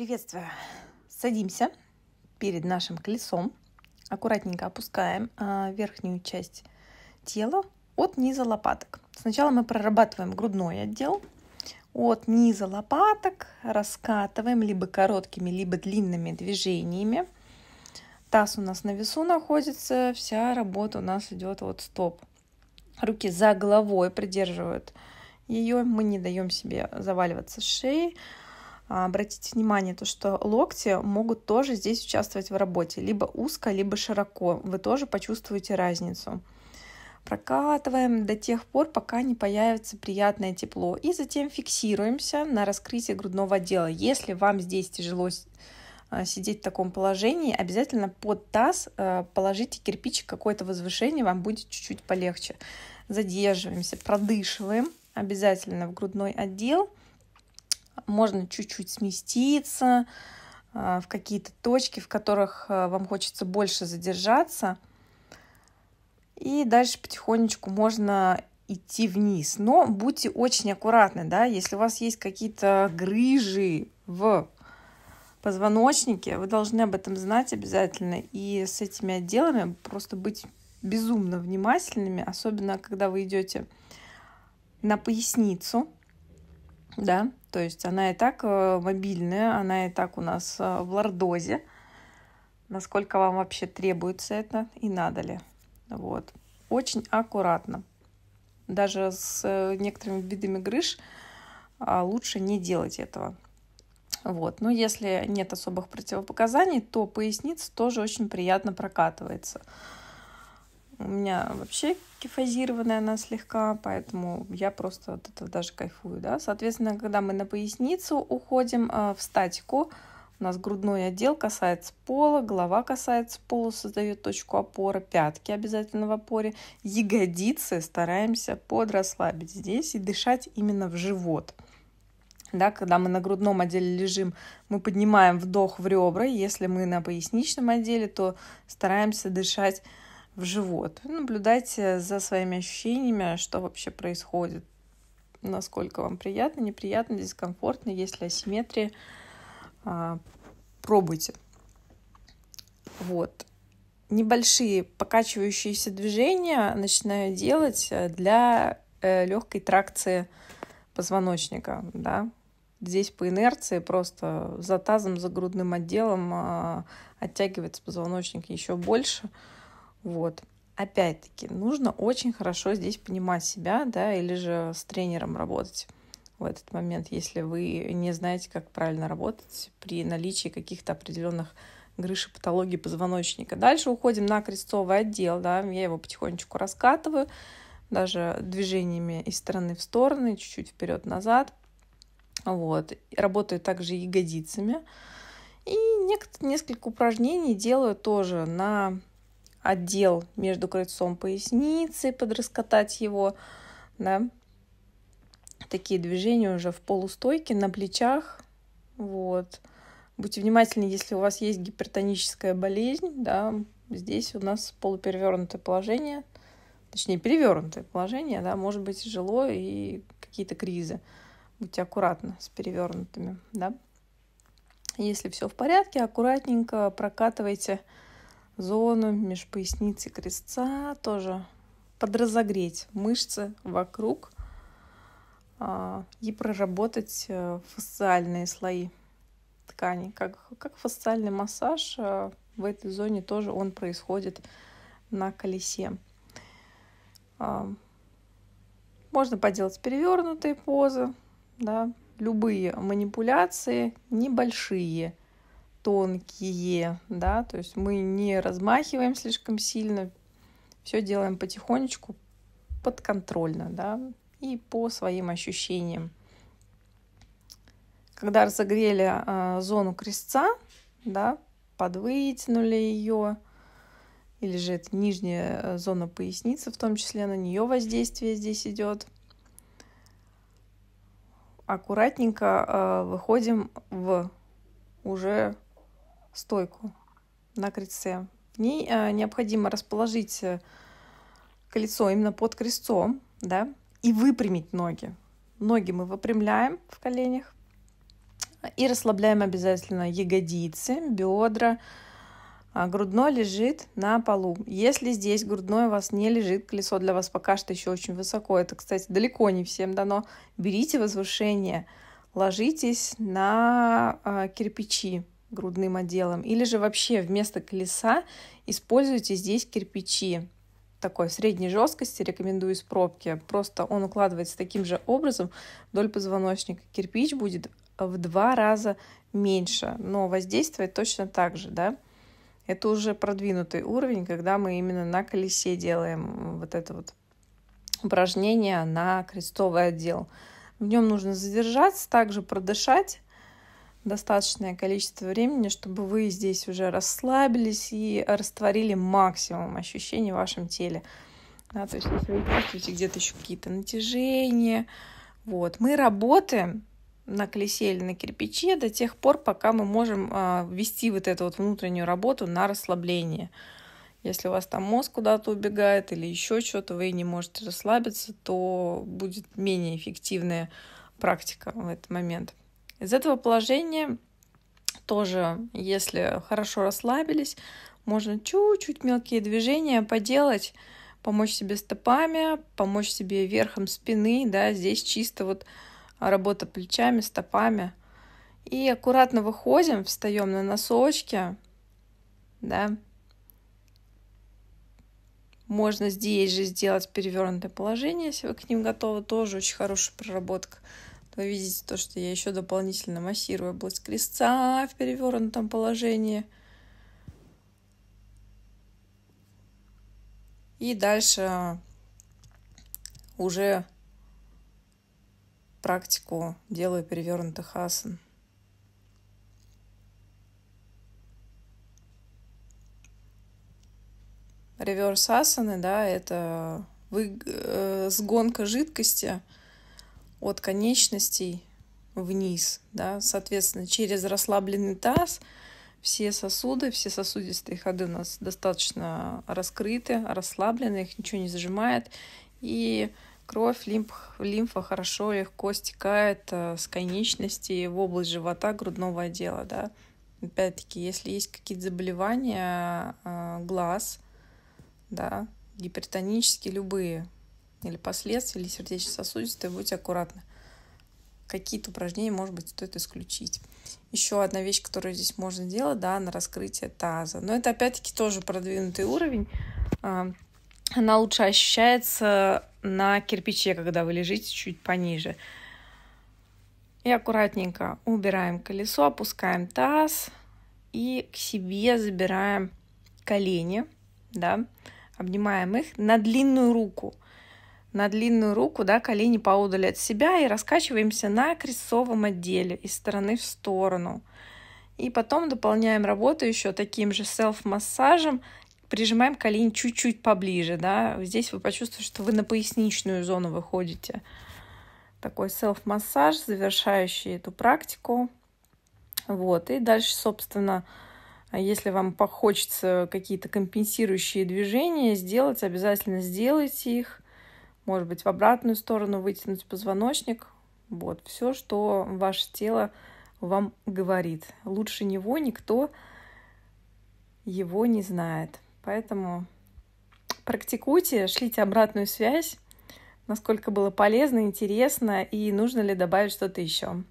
Приветствую! Садимся перед нашим колесом, аккуратненько опускаем а, верхнюю часть тела от низа лопаток. Сначала мы прорабатываем грудной отдел, от низа лопаток раскатываем либо короткими, либо длинными движениями. Таз у нас на весу находится, вся работа у нас идет вот стоп. Руки за головой придерживают ее, мы не даем себе заваливаться с шеи. А, обратите внимание, то, что локти могут тоже здесь участвовать в работе, либо узко, либо широко. Вы тоже почувствуете разницу. Прокатываем до тех пор, пока не появится приятное тепло. И затем фиксируемся на раскрытии грудного отдела. Если вам здесь тяжело а, сидеть в таком положении, обязательно под таз э, положите кирпичик какое-то возвышение, вам будет чуть-чуть полегче. Задерживаемся, продышиваем обязательно в грудной отдел – можно чуть-чуть сместиться а, в какие-то точки, в которых а, вам хочется больше задержаться. И дальше потихонечку можно идти вниз. Но будьте очень аккуратны, да, если у вас есть какие-то грыжи в позвоночнике, вы должны об этом знать обязательно. И с этими отделами просто быть безумно внимательными, особенно когда вы идете на поясницу, да, то есть она и так э, мобильная, она и так у нас э, в лордозе. Насколько вам вообще требуется это и надо ли. Вот. Очень аккуратно. Даже с э, некоторыми видами грыж а, лучше не делать этого. Вот. Но если нет особых противопоказаний, то поясница тоже очень приятно прокатывается. У меня вообще кефазированная она слегка, поэтому я просто от этого даже кайфую. Да? Соответственно, когда мы на поясницу уходим э, в статику, у нас грудной отдел касается пола, голова касается пола, создает точку опоры, пятки обязательно в опоре, ягодицы стараемся подрасслабить здесь и дышать именно в живот. Да, когда мы на грудном отделе лежим, мы поднимаем вдох в ребра. Если мы на поясничном отделе, то стараемся дышать в живот. Наблюдайте э, за своими ощущениями, что вообще происходит, насколько вам приятно, неприятно, дискомфортно, Есть ли асимметрия? А, пробуйте. Вот. Небольшие покачивающиеся движения начинаю делать э, для э, легкой тракции позвоночника, да. Здесь по инерции просто за тазом, за грудным отделом а, оттягивается позвоночник еще больше – вот. Опять-таки, нужно очень хорошо здесь понимать себя, да, или же с тренером работать в этот момент, если вы не знаете, как правильно работать при наличии каких-то определенных грыши патологии позвоночника. Дальше уходим на крестцовый отдел, да, я его потихонечку раскатываю, даже движениями из стороны в стороны, чуть-чуть вперед-назад. Вот. Работаю также ягодицами. И несколько упражнений делаю тоже на отдел между крыльцом поясницы, подраскатать его, да. Такие движения уже в полустойке, на плечах, вот. Будьте внимательны, если у вас есть гипертоническая болезнь, да, здесь у нас полуперевернутое положение, точнее, перевернутое положение, да, может быть тяжело и какие-то кризы. Будьте аккуратны с перевернутыми, да. Если все в порядке, аккуратненько прокатывайте зону меж поясницы крестца тоже подразогреть мышцы вокруг а, и проработать э, фасциальные слои ткани. Как, как фасциальный массаж э, в этой зоне тоже он происходит на колесе. А, можно поделать перевернутые позы, да, любые манипуляции, небольшие, тонкие, да, то есть мы не размахиваем слишком сильно, все делаем потихонечку, подконтрольно, да, и по своим ощущениям. Когда разогрели э, зону крестца, да, подвытянули ее, или же это нижняя э, зона поясницы, в том числе на нее воздействие здесь идет. Аккуратненько э, выходим в уже стойку на крестце. В ней э, необходимо расположить э, колесо именно под крестцом, да, и выпрямить ноги. Ноги мы выпрямляем в коленях и расслабляем обязательно ягодицы, бедра, а грудной лежит на полу. Если здесь грудной у вас не лежит, колесо для вас пока что еще очень высоко. Это, кстати, далеко не всем дано. Берите возвышение, ложитесь на э, кирпичи, грудным отделом, или же вообще вместо колеса используйте здесь кирпичи. Такой средней жесткости рекомендую из пробки. Просто он укладывается таким же образом вдоль позвоночника. Кирпич будет в два раза меньше, но воздействовать точно так же, да. Это уже продвинутый уровень, когда мы именно на колесе делаем вот это вот упражнение на крестовый отдел. В нем нужно задержаться, также продышать, достаточное количество времени, чтобы вы здесь уже расслабились и растворили максимум ощущений в вашем теле. Да, то есть если вы чувствуете где-то еще какие-то натяжения, вот. Мы работаем на колесе или на кирпиче до тех пор, пока мы можем а, вести вот эту вот внутреннюю работу на расслабление. Если у вас там мозг куда-то убегает или еще что-то, вы не можете расслабиться, то будет менее эффективная практика в этот момент. Из этого положения тоже, если хорошо расслабились, можно чуть-чуть мелкие движения поделать, помочь себе стопами, помочь себе верхом спины, да, здесь чисто вот работа плечами, стопами. И аккуратно выходим, встаем на носочки, да. Можно здесь же сделать перевернутое положение, если вы к ним готовы, тоже очень хорошая проработка. Вы видите то, что я еще дополнительно массирую область крестца в перевернутом положении. И дальше уже практику делаю перевернутых асан. Реверс асаны, да, это вы, э, сгонка жидкости – от конечностей вниз, да, соответственно, через расслабленный таз все сосуды, все сосудистые ходы у нас достаточно раскрыты, расслаблены, их ничего не зажимает, и кровь, лимф, лимфа хорошо, легко стекает э, с конечностей в область живота, грудного отдела, да. Опять-таки, если есть какие-то заболевания э, глаз, да, гипертонические, любые, или последствия, или сердечно-сосудистые, будьте аккуратны. Какие-то упражнения, может быть, стоит исключить. Еще одна вещь, которую здесь можно делать, да, на раскрытие таза. Но это, опять-таки, тоже продвинутый уровень. А, она лучше ощущается на кирпиче, когда вы лежите чуть пониже. И аккуратненько убираем колесо, опускаем таз и к себе забираем колени, да, обнимаем их на длинную руку на длинную руку, да, колени поудали от себя и раскачиваемся на крестцовом отделе из стороны в сторону. И потом дополняем работу еще таким же селф-массажем, прижимаем колени чуть-чуть поближе, да, здесь вы почувствуете, что вы на поясничную зону выходите. Такой селф-массаж, завершающий эту практику. Вот, и дальше, собственно, если вам похочется какие-то компенсирующие движения сделать, обязательно сделайте их – может быть, в обратную сторону вытянуть позвоночник. Вот, все, что ваше тело вам говорит. Лучше него никто его не знает. Поэтому практикуйте, шлите обратную связь, насколько было полезно, интересно и нужно ли добавить что-то еще.